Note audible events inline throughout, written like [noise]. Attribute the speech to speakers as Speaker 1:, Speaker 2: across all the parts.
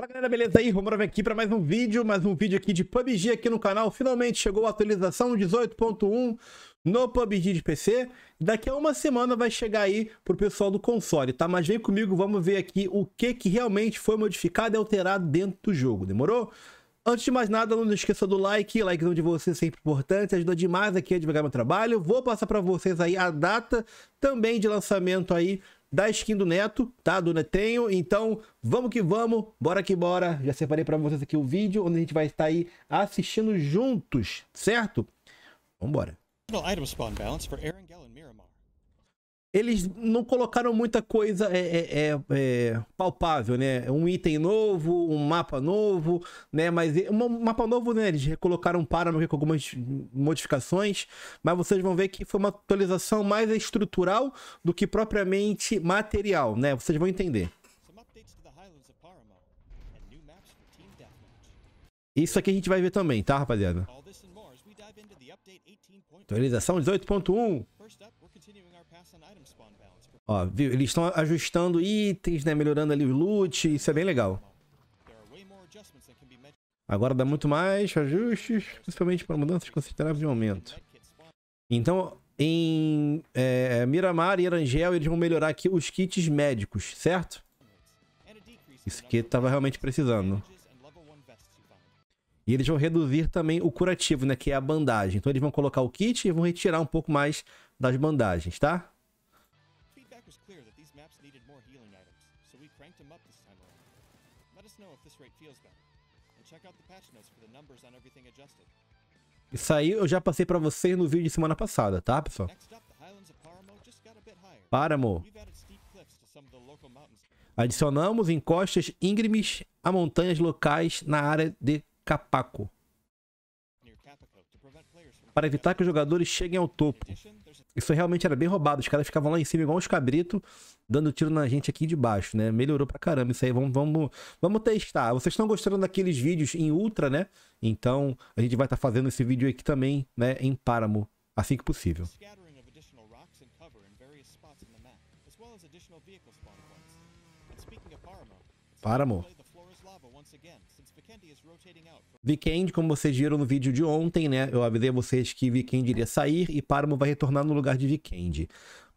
Speaker 1: Fala galera, beleza aí? Romorov aqui para mais um vídeo, mais um vídeo aqui de PUBG aqui no canal. Finalmente chegou a atualização 18.1 no PUBG de PC. Daqui a uma semana vai chegar aí pro pessoal do console, tá? Mas vem comigo, vamos ver aqui o que que realmente foi modificado e alterado dentro do jogo, demorou? Antes de mais nada, não esqueça do like, likezão de vocês é sempre importante, ajuda demais aqui a divulgar meu trabalho. Vou passar para vocês aí a data também de lançamento aí da skin do Neto, tá? Do Netenho. Então, vamos que vamos, bora que bora. Já separei para vocês aqui o vídeo onde a gente vai estar aí assistindo juntos, certo? Vambora. Item spawn balance for Aaron Miramar eles não colocaram muita coisa é, é, é, é, palpável, né? Um item novo, um mapa novo, né? Mas um mapa novo, né? Eles recolocaram um parâmetro com algumas modificações, mas vocês vão ver que foi uma atualização mais estrutural do que propriamente material, né? Vocês vão entender. Isso aqui a gente vai ver também, tá, rapaziada? Atualização 18.1. Ó, viu? Eles estão ajustando itens, né? Melhorando ali o loot. Isso é bem legal. Agora dá muito mais ajustes, principalmente para mudanças consideráveis de aumento. Então, em é, Miramar e Erangel, eles vão melhorar aqui os kits médicos, certo? Isso que estava realmente precisando. E eles vão reduzir também o curativo, né? Que é a bandagem. Então eles vão colocar o kit e vão retirar um pouco mais das bandagens, tá? Isso aí eu já passei para vocês no vídeo de semana passada, tá, pessoal? Páramo. Adicionamos encostas íngremes a montanhas locais na área de Capaco. Para evitar que os jogadores cheguem ao topo. Isso realmente era bem roubado. Os caras ficavam lá em cima, igual uns cabritos, dando tiro na gente aqui de baixo, né? Melhorou pra caramba isso aí. Vamos, vamos, vamos testar. Vocês estão gostando daqueles vídeos em ultra, né? Então a gente vai estar tá fazendo esse vídeo aqui também, né? Em páramo, assim que possível. Páramo. Weekend, como vocês viram no vídeo de ontem, né? Eu avisei a vocês que Weekend iria sair e Paramo vai retornar no lugar de Weekend.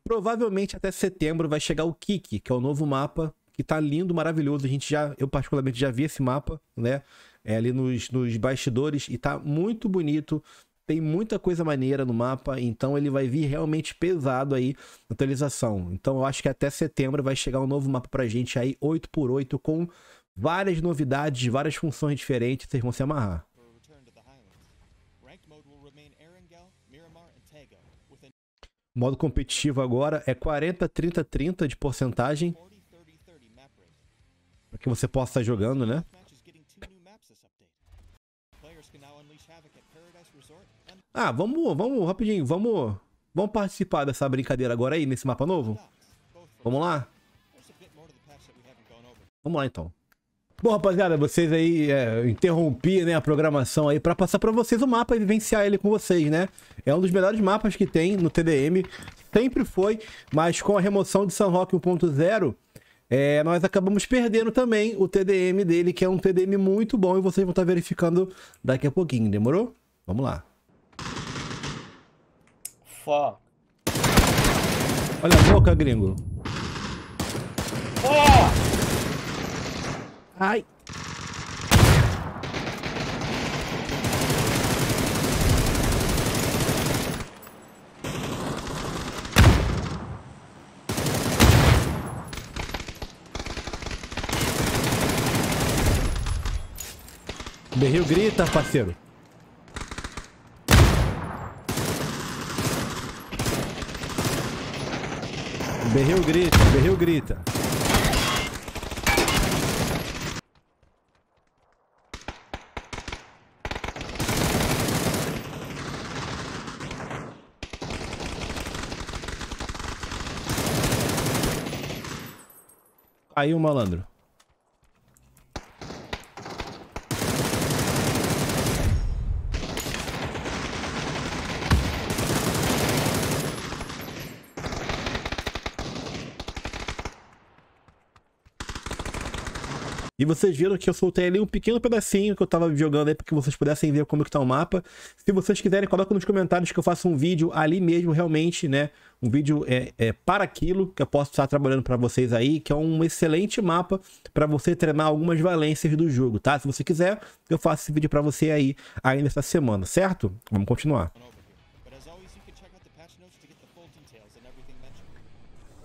Speaker 1: Provavelmente até setembro vai chegar o Kiki, que é o novo mapa, que tá lindo, maravilhoso. A gente já, eu particularmente já vi esse mapa, né? É, ali nos, nos bastidores e tá muito bonito. Tem muita coisa maneira no mapa, então ele vai vir realmente pesado aí na atualização. Então eu acho que até setembro vai chegar um novo mapa pra gente aí 8x8 com várias novidades, várias funções diferentes, vocês vão se amarrar. modo competitivo agora é 40, 30, 30 de porcentagem. Para que você possa estar jogando, né? Ah, vamos, vamos, rapidinho, vamos, vamos participar dessa brincadeira agora aí, nesse mapa novo? Vamos lá? Vamos lá então. Bom, rapaziada, vocês aí é, interrompi né, a programação aí para passar para vocês o mapa e vivenciar ele com vocês, né? É um dos melhores mapas que tem no TDM, sempre foi, mas com a remoção de San Roque 1.0, é, nós acabamos perdendo também o TDM dele, que é um TDM muito bom e vocês vão estar tá verificando daqui a pouquinho, demorou? Vamos lá. Fó. Olha a boca, gringo. Fó! Ai. Berril grita, parceiro. Berril grita, berril grita. Caiu, malandro. E vocês viram que eu soltei ali um pequeno pedacinho que eu tava jogando aí para que vocês pudessem ver como é que tá o mapa. Se vocês quiserem, coloca nos comentários que eu faço um vídeo ali mesmo, realmente, né? Um vídeo é, é para aquilo que eu posso estar trabalhando para vocês aí, que é um excelente mapa para você treinar algumas valências do jogo, tá? Se você quiser, eu faço esse vídeo para você aí ainda essa semana, certo? Vamos continuar.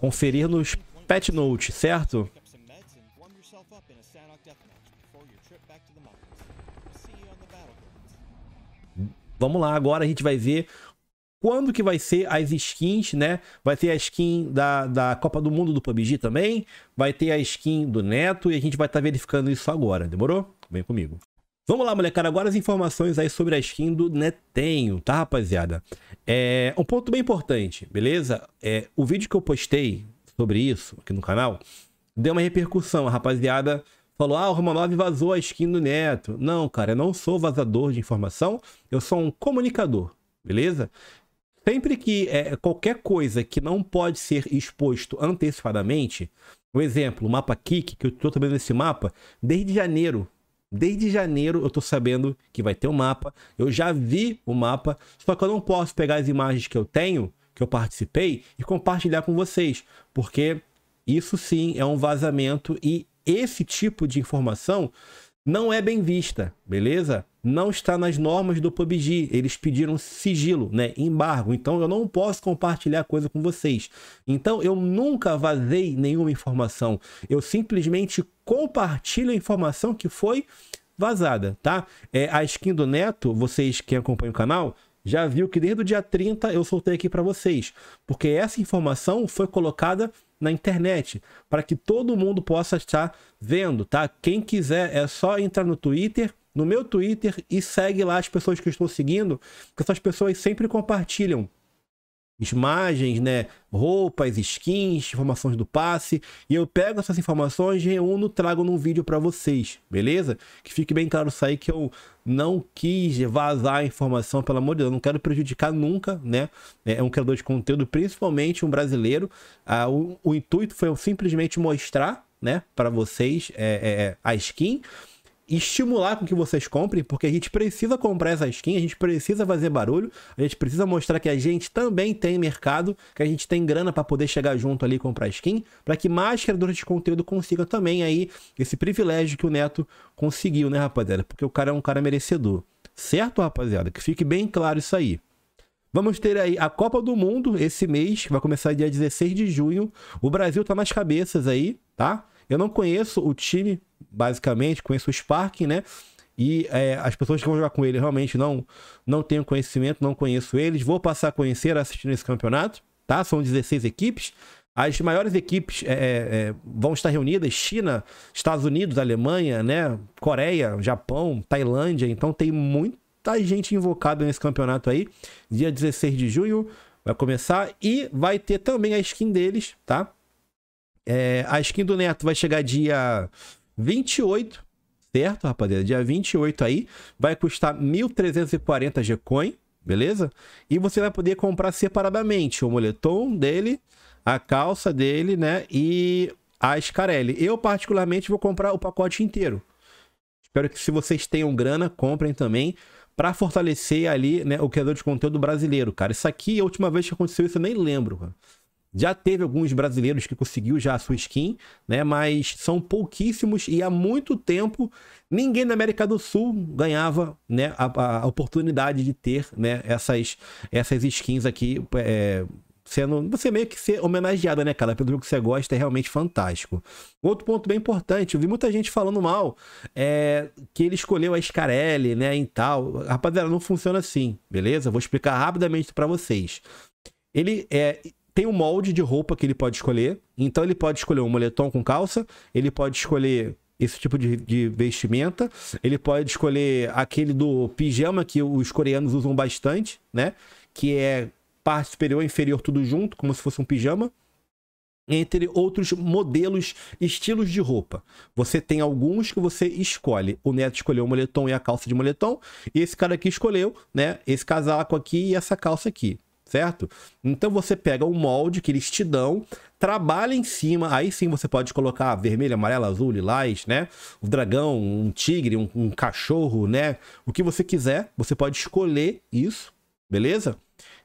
Speaker 1: Conferir nos patch notes, certo? warm yourself up in a Sanok deathmatch before your trip back to the mountains. see you on the battlegrounds. Vamos lá, agora a gente vai ver quando que vai ser as skins, né? Vai ter a skin da, da Copa do Mundo do PUBG também, vai ter a skin do Neto e a gente vai estar tá verificando isso agora, demorou? Vem comigo. Vamos lá, molecada, agora as informações aí sobre a skin do Netenho, tá, rapaziada? É, um ponto bem importante, beleza? É, o vídeo que eu postei sobre isso aqui no canal, deu uma repercussão. A rapaziada falou: ah, o Romanov vazou a skin do Neto. Não, cara, eu não sou vazador de informação, eu sou um comunicador, beleza? Sempre que é, qualquer coisa que não pode ser exposto antecipadamente, um exemplo, o mapa Kick, que eu tô sabendo esse mapa, desde janeiro. Desde janeiro eu tô sabendo que vai ter um mapa. Eu já vi o mapa, só que eu não posso pegar as imagens que eu tenho, que eu participei, e compartilhar com vocês. Porque isso sim é um vazamento e esse tipo de informação não é bem vista, beleza? Não está nas normas do PUBG. Eles pediram sigilo, né? Embargo. Então eu não posso compartilhar coisa com vocês. Então eu nunca vazei nenhuma informação. Eu simplesmente compartilho a informação que foi vazada, tá? É, a skin do Neto, vocês que acompanham o canal, já viu que desde o dia 30 eu soltei aqui para vocês, porque essa informação foi colocada na internet para que todo mundo possa estar vendo, tá? Quem quiser é só entrar no Twitter, no meu Twitter e segue lá as pessoas que eu estou seguindo, porque essas pessoas sempre compartilham imagens, né, roupas, skins, informações do passe, e eu pego essas informações, reúno, trago num vídeo para vocês, beleza? Que fique bem claro isso aí que eu não quis vazar a informação, pelo amor de Deus, eu não quero prejudicar nunca, né? É, é um criador de conteúdo, principalmente um brasileiro. Ah, o, o intuito foi simplesmente mostrar, né, para vocês é, é, é, a skin estimular com que vocês comprem, porque a gente precisa comprar essa skin, a gente precisa fazer barulho, a gente precisa mostrar que a gente também tem mercado, que a gente tem grana para poder chegar junto ali e comprar skin, para que mais criadores de conteúdo consigam também aí esse privilégio que o Neto conseguiu, né, rapaziada? Porque o cara é um cara merecedor. Certo, rapaziada? Que fique bem claro isso aí. Vamos ter aí a Copa do Mundo esse mês, que vai começar dia 16 de junho. O Brasil tá nas cabeças aí, tá? Eu não conheço o time, basicamente, conheço o Spark, né? E é, as pessoas que vão jogar com ele realmente não, não tenho conhecimento, não conheço eles. Vou passar a conhecer assistindo esse campeonato, tá? São 16 equipes. As maiores equipes é, é, é, vão estar reunidas: China, Estados Unidos, Alemanha, né? Coreia, Japão, Tailândia. Então tem muita gente invocada nesse campeonato aí. Dia 16 de junho vai começar e vai ter também a skin deles, tá? É, a skin do Neto vai chegar dia 28, certo, rapaziada? Dia 28 aí. Vai custar 1.340 Gcoin, beleza? E você vai poder comprar separadamente o moletom dele, a calça dele, né? E a Scarelli. Eu, particularmente, vou comprar o pacote inteiro. Espero que se vocês tenham grana, comprem também para fortalecer ali, né, o criador de conteúdo brasileiro, cara. Isso aqui, a última vez que aconteceu isso, eu nem lembro, cara. Já teve alguns brasileiros que conseguiu já a sua skin, né? Mas são pouquíssimos e há muito tempo ninguém da América do Sul ganhava, né? A, a oportunidade de ter, né? Essas, essas skins aqui, é, sendo você meio que ser homenageada, né, cara? Pelo que você gosta é realmente fantástico. Outro ponto bem importante, eu vi muita gente falando mal é que ele escolheu a Scarelli, né, e tal. Rapaziada, não funciona assim, beleza? Vou explicar rapidamente para vocês. Ele é tem um molde de roupa que ele pode escolher. Então ele pode escolher um moletom com calça, ele pode escolher esse tipo de, de, vestimenta. Ele pode escolher aquele do pijama que os coreanos usam bastante, né? Que é parte superior e inferior tudo junto, como se fosse um pijama. Entre outros modelos, estilos de roupa. Você tem alguns que você escolhe. O Neto escolheu o moletom e a calça de moletom. E esse cara aqui escolheu, né? Esse casaco aqui e essa calça aqui certo? Então você pega um molde que eles te dão, trabalha em cima, aí sim você pode colocar vermelho, amarelo, azul, lilás, né? Um dragão, um tigre, um, um cachorro, né? O que você quiser, você pode escolher isso, beleza?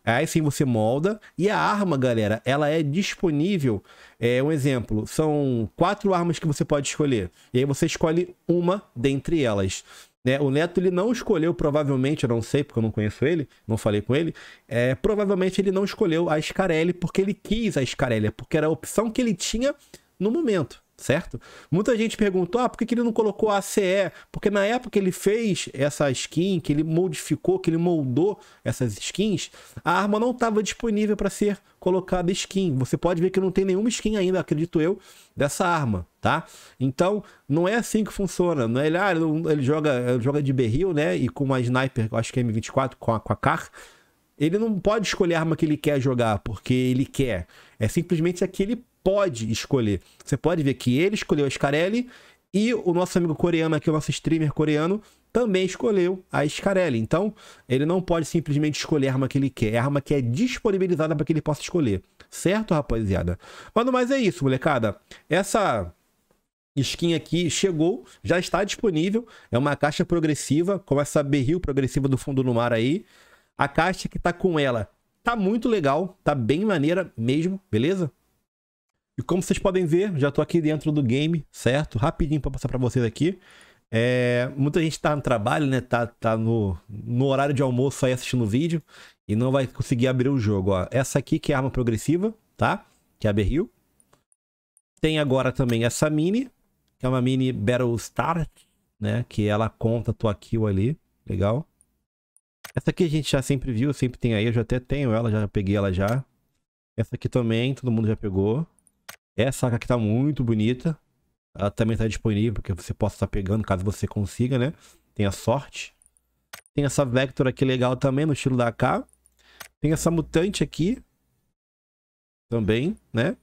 Speaker 1: Aí sim você molda. E a arma, galera, ela é disponível. É um exemplo. São quatro armas que você pode escolher. E aí você escolhe uma dentre elas. Né? O Neto ele não escolheu, provavelmente, eu não sei porque eu não conheço ele, não falei com ele, é, provavelmente ele não escolheu a Scarelli porque ele quis a Scarelli, porque era a opção que ele tinha no momento certo? Muita gente perguntou, ah, por que, ele não colocou a ACE? Porque na época que ele fez essa skin, que ele modificou, que ele moldou essas skins, a arma não estava disponível para ser colocada skin. Você pode ver que não tem nenhuma skin ainda, acredito eu, dessa arma, tá? Então, não é assim que funciona. Não é ele, ah, ele, joga, ele joga de berril, né? E com uma sniper, acho que é M24, com a, com a CAR, ele não pode escolher a arma que ele quer jogar porque ele quer. É simplesmente a que ele pode escolher. Você pode ver que ele escolheu a Scarelli e o nosso amigo coreano aqui, o nosso streamer coreano, também escolheu a Scarelli. Então, ele não pode simplesmente escolher a arma que ele quer, é a arma que é disponibilizada para que ele possa escolher. Certo, rapaziada? Mas no mais é isso, molecada. Essa skin aqui chegou, já está disponível. É uma caixa progressiva, com essa berril progressiva do fundo do mar aí. A caixa que está com ela tá muito legal, tá bem maneira mesmo, beleza? E como vocês podem ver, já estou aqui dentro do game, certo? Rapidinho para passar para vocês aqui. É, muita gente está no trabalho, né? Tá, tá no, no horário de almoço aí assistindo o vídeo e não vai conseguir abrir o jogo. Ó. Essa aqui que é a arma progressiva, tá? Que é a Berril. Tem agora também essa mini, que é uma mini Battle Star, né? Que ela conta tua kill ali. Legal. Essa aqui a gente já sempre viu, sempre tem aí. Eu já até tenho ela, já peguei ela já. Essa aqui também, todo mundo já pegou. Essa é, aqui tá muito bonita. Ela também tá disponível, porque você possa estar tá pegando, caso você consiga, né? Tenha sorte. Tem essa Vector aqui legal também, no estilo da AK. Tem essa Mutante aqui. Também, né?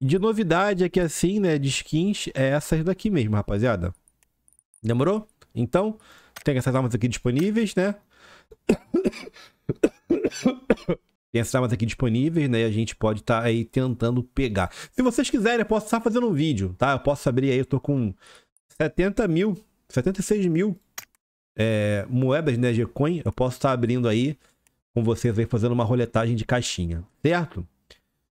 Speaker 1: E de novidade aqui assim, né? De skins, é essas daqui mesmo, rapaziada. Demorou? Então, tem essas armas aqui disponíveis, né? [coughs] Tem essas armas aqui disponíveis, né? E a gente pode estar tá aí tentando pegar. Se vocês quiserem, eu posso estar fazendo um vídeo, tá? Eu posso abrir aí, eu tô com 70 mil, 76 mil é, moedas, né? Gcoin. Eu posso estar tá abrindo aí com vocês aí, fazendo uma roletagem de caixinha, certo?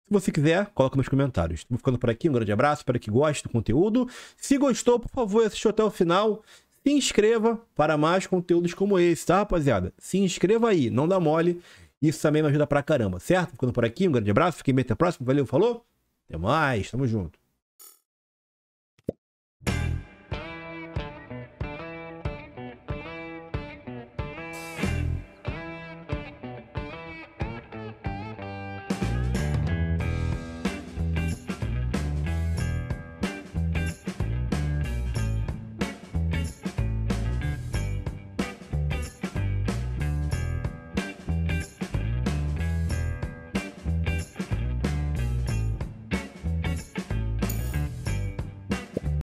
Speaker 1: Se você quiser, coloca nos comentários. Vou ficando por aqui, um grande abraço, espero que goste do conteúdo. Se gostou, por favor, assistiu até o final. Se inscreva para mais conteúdos como esse, tá, rapaziada? Se inscreva aí, não dá mole. Isso também me ajuda pra caramba, certo? Ficando por aqui, um grande abraço, fiquem bem até o próximo, valeu, falou, até mais, tamo junto.